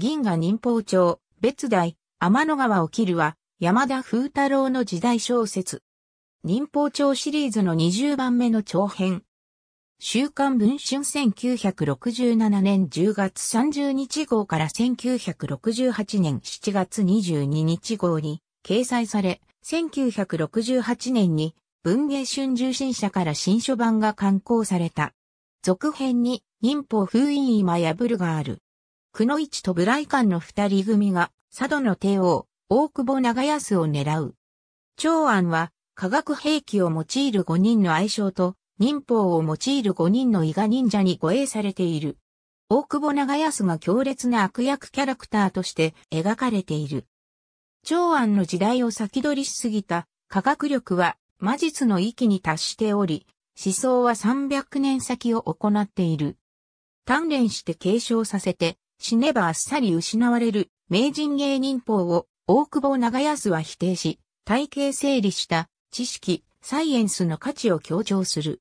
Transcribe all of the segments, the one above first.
銀河忍法帳、別大、天の川を切るは、山田風太郎の時代小説。忍法帳シリーズの20番目の長編。週刊文春1967年10月30日号から1968年7月22日号に掲載され、1968年に文藝春秋新社から新書版が刊行された。続編に忍法封印今破るがある。久野市とブライカンの二人組が、佐渡の帝王、大久保長安を狙う。長安は、化学兵器を用いる五人の愛称と、忍法を用いる五人の伊賀忍者に護衛されている。大久保長安が強烈な悪役キャラクターとして描かれている。長安の時代を先取りしすぎた科学力は魔術の域に達しており、思想は300年先を行っている。鍛錬して継承させて死ねばあっさり失われる名人芸人法を大久保長安は否定し、体系整理した知識、サイエンスの価値を強調する。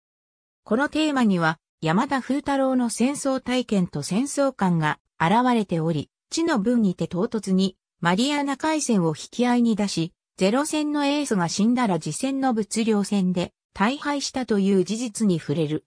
このテーマには山田風太郎の戦争体験と戦争観が現れており、地の分にて唐突にマリアナ海戦を引き合いに出し、ゼロ戦のエースが死んだら次戦の物量戦で大敗したという事実に触れる。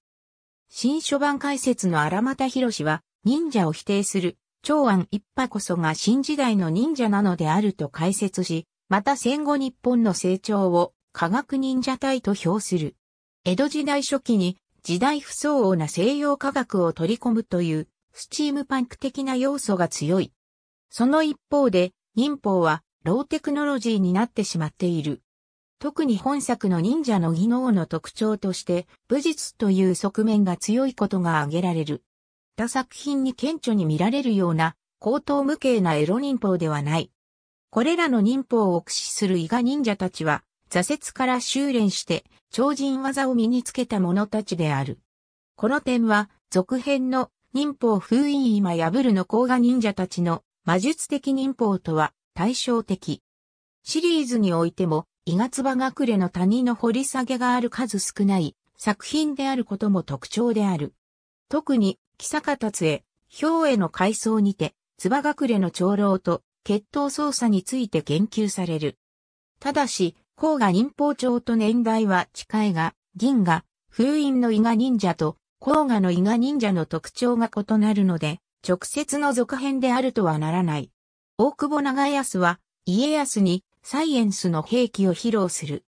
新書版解説の荒又博士は、忍者を否定する、長安一派こそが新時代の忍者なのであると解説し、また戦後日本の成長を科学忍者隊と評する。江戸時代初期に時代不相応な西洋科学を取り込むというスチームパンク的な要素が強い。その一方で、忍法はローテクノロジーになってしまっている。特に本作の忍者の技能の特徴として、武術という側面が強いことが挙げられる。他作品に顕著に見られるような、高等無形なエロ忍法ではない。これらの忍法を駆使する伊賀忍者たちは、挫折から修練して、超人技を身につけた者たちである。この点は、続編の忍法封印今破るの甲賀忍者たちの魔術的忍法とは対照的。シリーズにおいても、伊賀つ隠れの谷の掘り下げがある数少ない作品であることも特徴である。特に、木坂達へ、氷への階層にて、つば隠れの長老と、血統操作について言及される。ただし、甲賀忍法帳と年代は近いが、銀河、封印の伊賀忍者と、甲賀の伊賀忍者の特徴が異なるので、直接の続編であるとはならない。大久保長安は、家康に、サイエンスの兵器を披露する。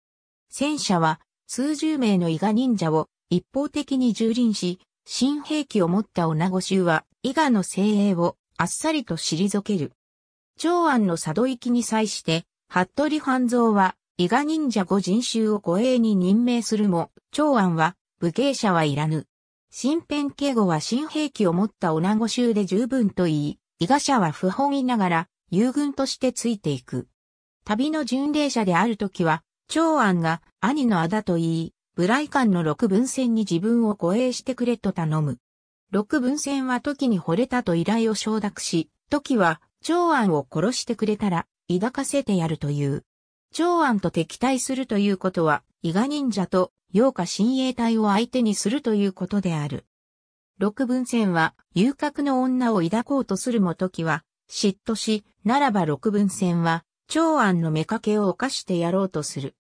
戦車は、数十名の伊賀忍者を、一方的に蹂躙し、新兵器を持った女子衆は、伊賀の精鋭をあっさりと退ける。長安の佐渡行きに際して、服部半蔵は、伊賀忍者五人衆を護衛に任命するも、長安は、武芸者はいらぬ。新編警護は新兵器を持った女子衆で十分と言い、伊賀者は不本意ながら、友軍としてついていく。旅の巡礼者である時は、長安が兄の仇と言い、ブライカンの六分線に自分を護衛してくれと頼む。六分線は時に惚れたと依頼を承諾し、時は長安を殺してくれたら抱かせてやるという。長安と敵対するということは、伊賀忍者と妖華親衛隊を相手にするということである。六分線は、遊郭の女を抱こうとするも時は、嫉妬し、ならば六分線は、長安の妾を犯してやろうとする。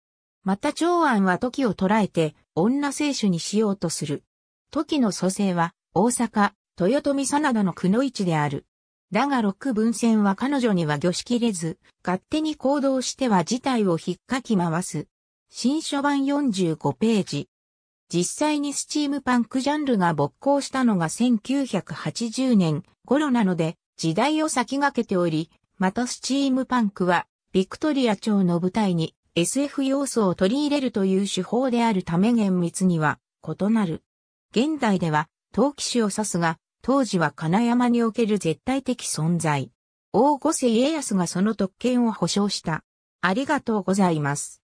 また長安は時を捉えて女聖主にしようとする。時の蘇生は大阪、豊臣真田のくの市である。だが六文戦は彼女には魚しきれず、勝手に行動しては事態を引っかき回す。新書版45ページ。実際にスチームパンクジャンルが勃興したのが1980年頃なので、時代を先駆けており、またスチームパンクは、ビクトリア朝の舞台に SF 要素を取り入れるという手法であるため厳密には異なる。現代では、陶器師を指すが、当時は金山における絶対的存在。大御世家康がその特権を保障した。ありがとうございます。